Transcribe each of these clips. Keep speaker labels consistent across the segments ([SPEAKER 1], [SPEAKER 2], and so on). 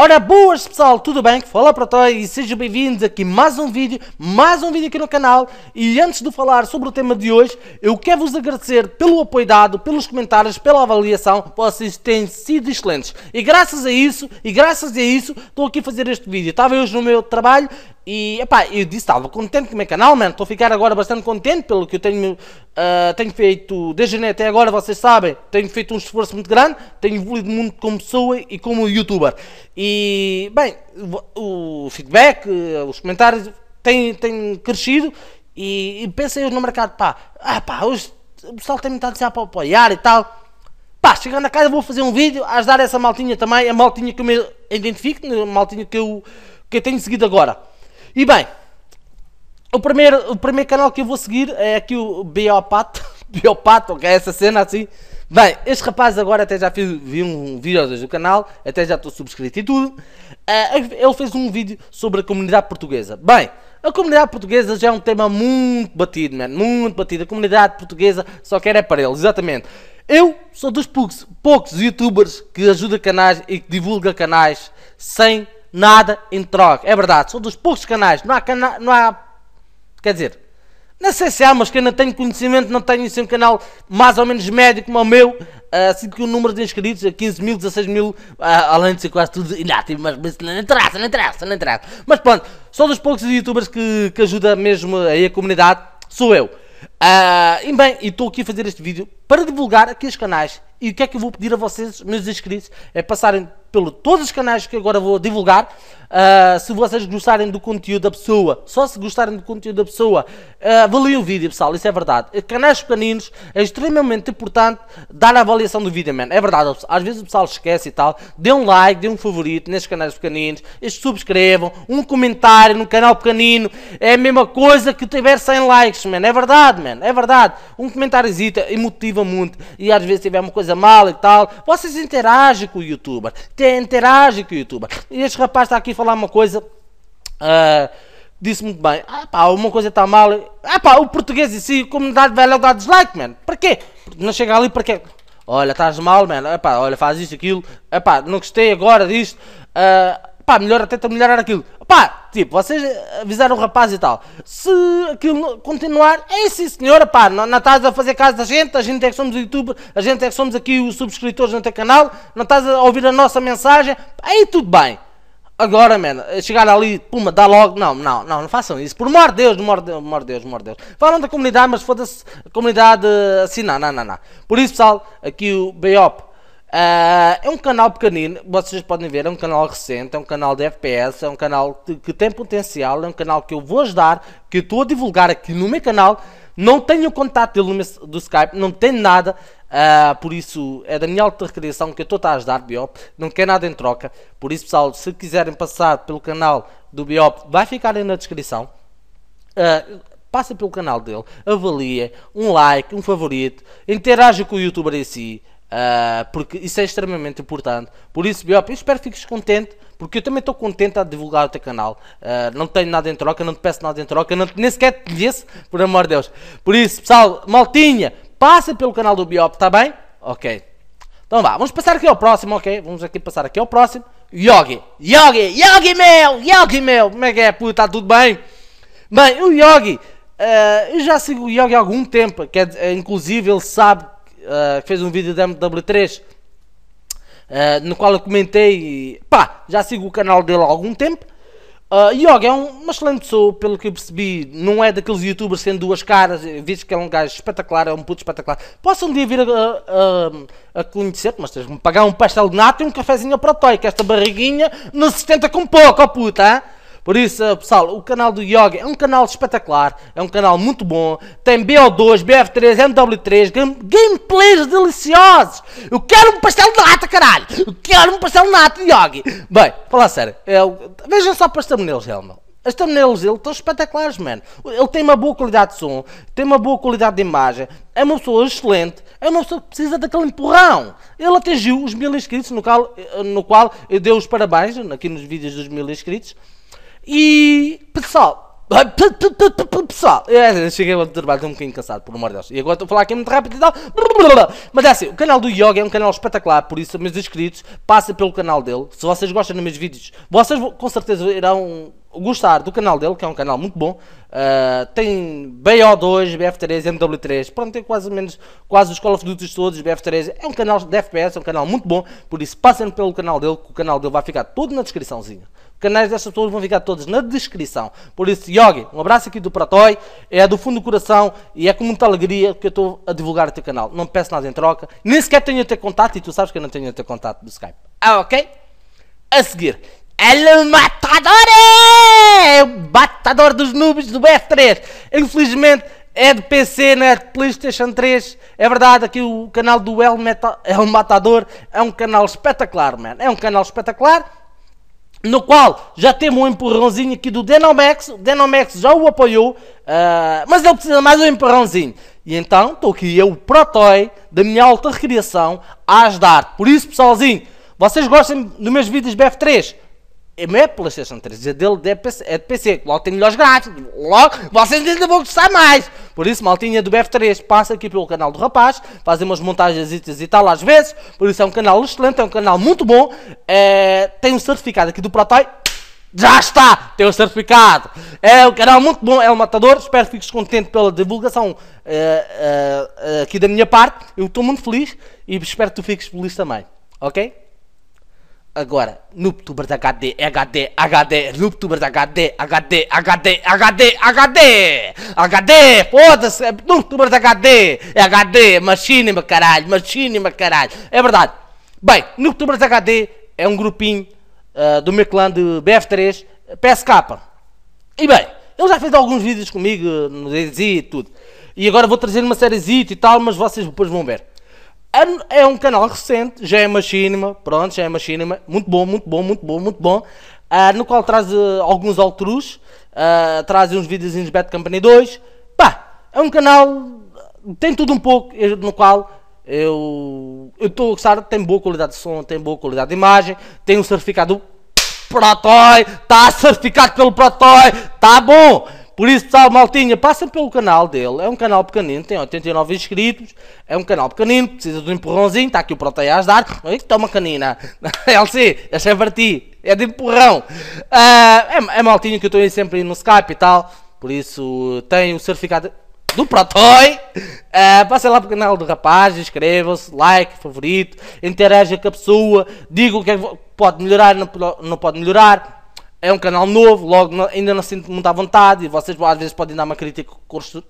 [SPEAKER 1] Ora, boas pessoal, tudo bem? Fala para todos e sejam bem-vindos aqui mais um vídeo, mais um vídeo aqui no canal e antes de falar sobre o tema de hoje, eu quero vos agradecer pelo apoio dado, pelos comentários, pela avaliação, vocês têm sido excelentes e graças a isso, e graças a isso, estou aqui a fazer este vídeo, estava hoje no meu trabalho e, epá, eu disse, estava tá, contente com o meu canal, mano, estou a ficar agora bastante contente pelo que eu tenho, uh, tenho feito desde janeiro até agora, vocês sabem, tenho feito um esforço muito grande, tenho evoluído muito como pessoa e como youtuber e e, bem, o feedback, os comentários têm, têm crescido e, e pensei hoje no mercado, pá, ah, pá, hoje o pessoal tem-me estado a para apoiar e tal. Pá, chegando a casa vou fazer um vídeo a ajudar essa maltinha também, a maltinha que eu me identifico, a maltinha que eu, que eu tenho seguido agora. E bem, o primeiro, o primeiro canal que eu vou seguir é aqui o Biopato, Biopato, que é essa cena assim. Bem, este rapaz agora até já fiz, vi um vídeo hoje do canal, até já estou subscrito e tudo. Uh, ele fez um vídeo sobre a comunidade portuguesa. Bem, a comunidade portuguesa já é um tema muito batido, mano, muito batido. A comunidade portuguesa só quer é para eles, exatamente. Eu sou dos poucos, poucos youtubers que ajuda canais e que divulga canais sem nada em troca. É verdade, sou dos poucos canais, não há, não há quer dizer, na CCA, mas que não tenho conhecimento, não tenho assim um canal mais ou menos médio como o meu, assim que o número de inscritos é 15 mil, 16 mil, eh, além de ser quase tudo inativo, mas, mas não interessa, não interessa, não interessa. Mas pronto, sou dos poucos youtubers que, que ajuda mesmo aí a comunidade, sou eu. Uh, e bem, estou aqui a fazer este vídeo para divulgar aqui os canais. E o que é que eu vou pedir a vocês, meus inscritos, é passarem pelo todos os canais que agora vou divulgar. Uh, se vocês gostarem do conteúdo da pessoa, só se gostarem do conteúdo da pessoa, uh, ah, avaliem o vídeo, pessoal, isso é verdade. Canais pequeninos é extremamente importante dar a avaliação do vídeo, man. É verdade, às vezes o pessoal esquece e tal. Dê um like, dê um favorito nesses canais pequeninos, estes subscrevam, um comentário no canal pequenino, é a mesma coisa que tiver 100 likes, man. É verdade, man, é verdade. Um comentário hesita e motiva muito. E às vezes tiver uma coisa mal e tal, vocês interagem com o youtuber quem é interage com o YouTube. E este rapaz está aqui a falar uma coisa. Uh, disse muito bem, ah pá, uma coisa está mal, ah pá, o português em si, a comunidade vai logo dar dislike, man, para quê? Não chega ali para quê? Olha, estás mal, man, ah pá, olha, faz isto, aquilo, ah pá, não gostei agora disto, uh, pá, melhor até melhorar aquilo. Pá, tipo, vocês avisaram o rapaz e tal. Se aquilo continuar, é sim senhora, pá, não, não estás a fazer caso da gente, a gente é que somos youtuber, a gente é que somos aqui os subscritores no teu canal, não estás a ouvir a nossa mensagem, aí tudo bem. Agora, mano, chegar ali, puma, dá logo. Não, não, não, não façam isso. Por amor de Deus, amor de Deus, por de Deus, amor de Deus. Falam da comunidade, mas foda-se, comunidade assim, não, não, não, não. Por isso, pessoal, aqui o BIOP Uh, é um canal pequenino, vocês podem ver, é um canal recente, é um canal de FPS, é um canal que, tem potencial, é um canal que eu vou ajudar, que eu estou a divulgar aqui no meu canal. Não tenho contato dele do Skype, não tenho nada, uh, por isso é da minha alta recriação que eu estou a ajudar, Biop, não quer nada em troca. Por isso, pessoal, se quiserem passar pelo canal do Biop, vai ficar aí na descrição. Uh, passa pelo canal dele, avalia, um like, um favorito, interajam com o youtuber em si. Uh, porque isso é extremamente importante. Por isso, Biop, eu espero que fiques contente, porque eu também estou contente a divulgar o teu canal. Uh, não tenho nada em troca, não te peço nada em troca, não, nem sequer te disse, por amor de Deus. Por isso, pessoal, maltinha, passa pelo canal do Biop, está bem? Ok. Então vá, vamos passar aqui ao próximo, ok? Vamos aqui passar aqui ao próximo. Yogi, Yogi, Yogi meu, Yogi meu, como é que é, puta, tá tudo bem? Bem, o Yogi, uh, eu já sigo o Yogi há algum tempo, que é, inclusive ele sabe eh, fez um vídeo da MW3 uh, eh, no qual eu comentei. Pá, já sigo o canal dele há algum tempo. Uh, eh, Yoga é uma excelente pessoa, pelo que eu percebi. Não é daqueles youtubers sendo duas caras, visto que é um gajo espetacular, é um puto espetacular. Posso um dia vir a, a, a, a conhecer, mas tens de me pagar um pastel de nata e um cafezinho para o toy, que esta barriguinha não se sustenta com pouco, ó oh puta, hein? Por isso, eh, pessoal, o canal do Yoga é um canal espetacular, é um canal muito bom, tem BO2, BF3, MW3, game, gameplays deliciosos. Eu quero um pastel de nata, caralho! Eu quero um pastel de nata Yogi! Bem, falar sério, eu, é vejam só para as thumbnails dele, As thumbnails dele estão espetaculares, mano. Ele tem uma boa qualidade de som, tem uma boa qualidade de imagem, é uma pessoa excelente, é uma pessoa que precisa daquele empurrão. Ele atingiu os mil inscritos, no qual, eh, no qual eu dei os parabéns aqui nos vídeos dos mil inscritos. E pessoal, pessoal, cheguei a trabalho, estou um bocadinho cansado, por amor de Deus. E agora estou a falar aqui muito rápido e tal. Mas é assim, o canal do Yoga é um canal espetacular, por isso, meus inscritos, passem pelo canal dele. Se vocês gostam dos meus vídeos, vocês com certeza irão gostar do canal dele, que é um canal muito bom. Uh, tem BO2, BF3, MW3, pronto, tem quase menos quase os Call of Duty todos, BF3. É um canal de FPS, é um canal muito bom, por isso passem pelo canal dele, que o canal dele vai ficar todo na descriçãozinha. Os canais destas pessoas vão ficar todos na descrição. Por isso, Yogi, um abraço aqui do Pratoy. é do fundo do coração e é com muita alegria que eu estou a divulgar o teu canal. Não peço nada em troca, nem sequer tenho o teu contato e tu sabes que eu não tenho o teu contato do Skype. Ah, ok? A seguir, El Matadores! matador dos noobs do BF3. Infelizmente é de PC, não é de PlayStation 3. É verdade, aqui o canal do El, Meta, El Matador é um canal espetacular, mano. É um canal espetacular. No qual já temos um empurrãozinho aqui do Denomex. O Denomex já o apoiou, uh, mas ele precisa mais um empurrãozinho. E então estou aqui eu, o protói da minha alta recriação, a ajudar. Por isso, pessoalzinho, vocês gostam dos meus vídeos BF3? é mesmo PlayStation 3, a dele é de PC, é de PC logo tem melhores gráficos, logo vocês ainda vão gostar mais. Por isso, maltinha do BF3, passa aqui pelo canal do rapaz, fazem umas montagens e tal às vezes, por isso é um canal excelente, é um canal muito bom, é, tem um certificado aqui do Protoy, já está! Tem o um certificado! É um canal muito bom, é o um Matador. Espero que fiques contente pela divulgação uh, uh, aqui da minha parte. Eu estou muito feliz e espero que tu fiques feliz também. Ok? agora. Noobtubers HD, HD, HD, Noobtubers HD, HD, HD, HD, HD, HD, foda-se, é Noobtubers HD, HD, machinima caralho, machinima caralho, é verdade. Bem, Noobtubers HD é um grupinho uh, do meu clã de BF3, PSK. E bem, ele já fez alguns vídeos comigo no DZ e tudo. E agora vou trazer uma sériezinha e tal, mas vocês depois vão ver. É, é um canal recente, já é machinima, pronto, já é machinima, muito bom, muito bom, muito bom, muito bom. Uh, no qual traz uh, alguns altruz, uh, ah, traz uns videozinhos de Bad Company 2. Pá, é um canal, tem tudo um pouco, no qual eu estou a gostar, tem boa qualidade de som, tem boa qualidade de imagem, tem um certificado Protoy, está certificado pelo Protoy, tá bom. Por isso, pessoal, maltinha, passem pelo canal dele. É um canal pequenino, tem 89 inscritos. É um canal pequenino, precisa de um empurrãozinho. Está aqui o Proteia a ajudar. Oi, toma canina. LC, essa é para ti. É de empurrão. Uh, é, é maltinha que eu estou sempre no Skype e tal. Por isso, tem o certificado do Protoy. Uh, ah, passem lá para o canal do rapaz, inscrevam-se, like, favorito, interaja com a pessoa, diga o que, é que pode melhorar, não pode melhorar é um canal novo, logo não, ainda não sinto muito à vontade e vocês às vezes podem dar uma crítica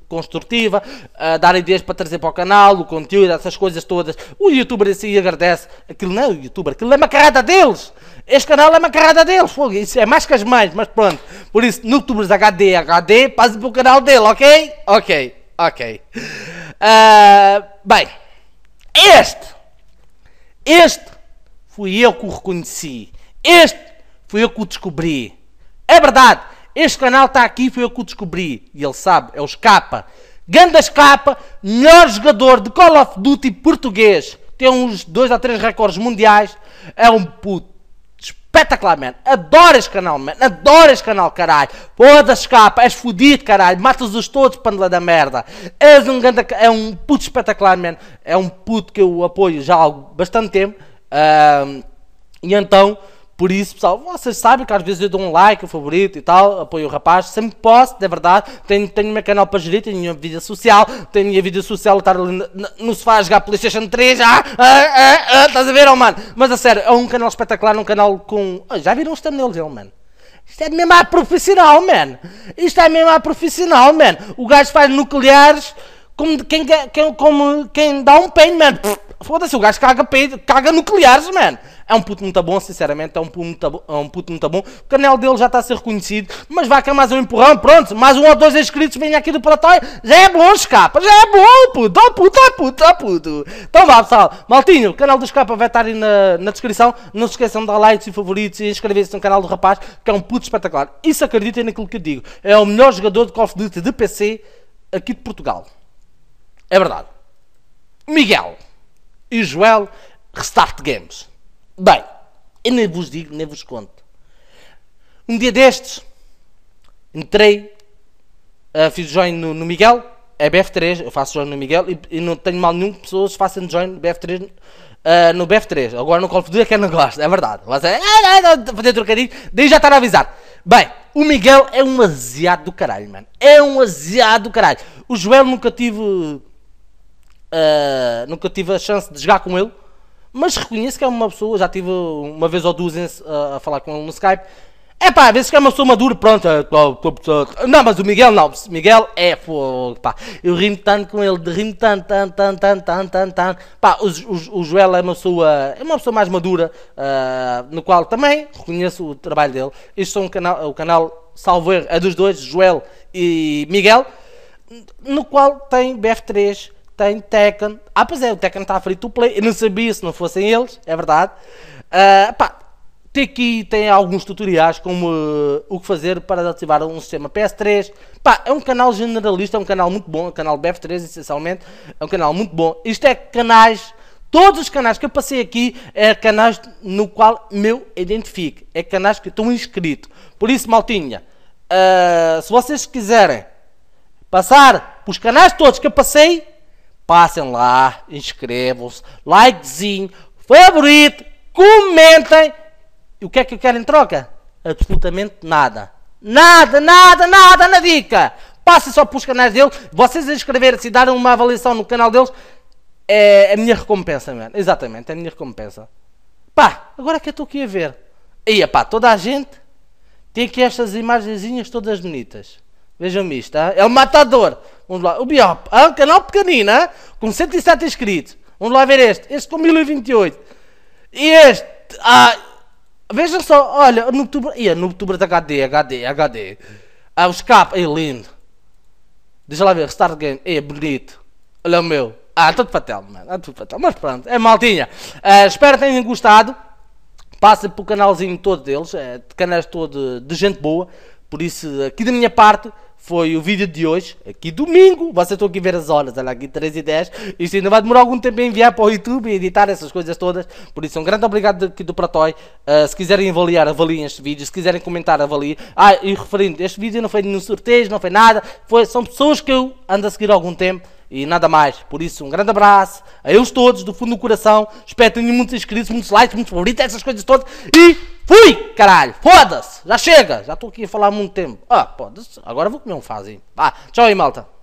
[SPEAKER 1] construtiva, uh, dar ideias para trazer para o canal, o conteúdo, essas coisas todas. O youtuber assim agradece. Aquilo não é o youtuber, aquilo é uma carrada deles. Este canal é uma carrada deles, fogo. Isso é mais que as mães, mas pronto. Por isso, no youtubers HD, HD, passem para o canal dele, ok? Ok, ok. Uh, bem, este, este fui eu que o reconheci. Este foi eu que o descobri. É verdade. Este canal está aqui, foi eu que o descobri. E ele sabe, é o Escapa. Ganda Escapa, melhor jogador de Call of Duty português. Tem uns dois a três recordes mundiais. É um puto espetacular, man. Adoro este canal, man. Adoro este canal, caralho. Foda escapa, és fodido, caralho. Matas-os todos, panela da merda. És um ganda. É um puto espetacular, man. É um puto que eu apoio já há bastante tempo. e então. Por isso, pessoal, vocês sabem que às vezes eu dou um like, um favorito e tal, apoio o rapaz, sempre posso, é verdade. Tenho, tenho meu canal para gerir, tenho minha vida social, tenho minha vida social, estar ali no, no sofá a jogar PlayStation 3, ah, ah, ah, ah, estás a ver, oh mano? Mas a sério, é um canal espetacular, um canal com. Oh, já viram os thumbnails dele, mano? Isto é mesmo a profissional, man. Isto é mesmo a profissional, man. O gajo faz nucleares como quem, quem, como quem dá um peido, man. Foda-se, o gajo caga, caga nucleares, man. É um puto muito bom, sinceramente, é um puto muito bom. É um puto muito bom. O canal dele já está a ser reconhecido, mas vai cá é mais um empurrão, pronto. Mais um ou dois inscritos, vêm aqui do Pratói. Já é bom, escapa, já é bom, puto. Ó oh, puto, ó oh, puto, oh, puto. Então vá, pessoal. Maltinho, o canal do Escapa vai estar aí na, na descrição. Não se esqueçam de dar likes e favoritos e inscrever-se no canal do rapaz, que é um puto espetacular. E se acreditem naquilo que eu digo, é o melhor jogador de Call of Duty de PC aqui de Portugal. É verdade. Miguel e Joel Restart Games. Bem, eu nem vos digo, nem vos conto. Um dia destes, entrei, uh, fiz join no, no, Miguel, é BF3, eu faço join no Miguel e, e não tenho mal nenhum que pessoas façam join BF3 Uh, ah, no BF3. Agora no Call of Duty é que eu não gosto, é verdade. Mas é, é, é, fazer trocadilho, daí já estar a avisar. Bem, o Miguel é um aziado do caralho, mano. É um aziado do caralho. O Joel nunca tive. Uh, nunca tive a chance de jogar com ele. Mas reconheço que é uma pessoa, já tive uma vez ou duas a, a falar com ele no Skype. É pá, às vezes que é uma pessoa madura, pronto. É, não, mas o Miguel não. Miguel é fogo, pá. Eu rimo tanto com ele, rimo tanto, tanto, tanto, tanto, tanto, tanto, tan Pá, o, o, o, Joel é uma pessoa, é uma pessoa mais madura, uh, no qual também reconheço o trabalho dele. Este é um canal, o canal Salver é dos dois, Joel e Miguel, no qual tem BF3 tem Tekken. Ah, pois é, o Tekken está free to play. Eu não sabia se não fossem eles, é verdade. Uh, pá, tem aqui tem alguns tutoriais como uh, o que fazer para desativar um sistema PS3. Pá, é um canal generalista, é um canal muito bom, é um canal BF3 essencialmente, é um canal muito bom. Isto é canais, todos os canais que eu passei aqui é canais no qual meu identifico, é canais que estão inscritos. Por isso, maltinha, uh, se vocês quiserem passar os canais todos que eu passei, Passem lá, inscrevam-se, likezinho, favorito, comentem. E o que é que eu quero em troca? Absolutamente nada. Nada, nada, nada na dica. Passem só para os canais deles. Vocês inscreverem-se e darem uma avaliação no canal deles. É a minha recompensa, mano. Exatamente, é a minha recompensa. Pá, agora que eu estou aqui a ver. E, pá, toda a gente tem aqui estas imagenzinhas todas bonitas. Vejam isto, tá? é o matador. Vamos lá, o Biop, ah, é um canal pequenino, hein? com 107 inscritos. Vamos lá ver este, este com 1028. E este, ah, vejam só, olha, no YouTube, ia no YouTube de HD, HD, HD. Ah, o escape, é lindo. Deixa lá ver, Start Game, é bonito. Olha o meu. Ah, tá tudo patel, mano, ah, tudo patel. Mas pronto, é maltinha. Ah, espero que tenham gostado. Passa o canalzinho todo deles, é, de canais todo de gente boa. Por isso, aqui da minha parte, foi o vídeo de hoje, aqui domingo. Vocês estão aqui a ver as horas, olha aqui 3 e 10. Isto ainda vai demorar algum tempo a enviar para o YouTube e editar essas coisas todas. Por isso, um grande obrigado aqui do Pratoy. Uh, se quiserem avaliar, avaliem este vídeo. Se quiserem comentar, avaliem. Ah, e referindo, este vídeo não foi nenhum sorteio, não foi nada. Foi, são pessoas que eu ando a seguir há algum tempo e nada mais. Por isso, um grande abraço a eles todos, do fundo do coração. Espero que tenham muitos inscritos, muitos likes, muitos favoritos, essas coisas todas. E fui, caralho! Foda-se! Já chega! Já estou aqui a falar há muito tempo. Ah, pode se Agora vou comer um fazinho. Vá, tchau aí, malta.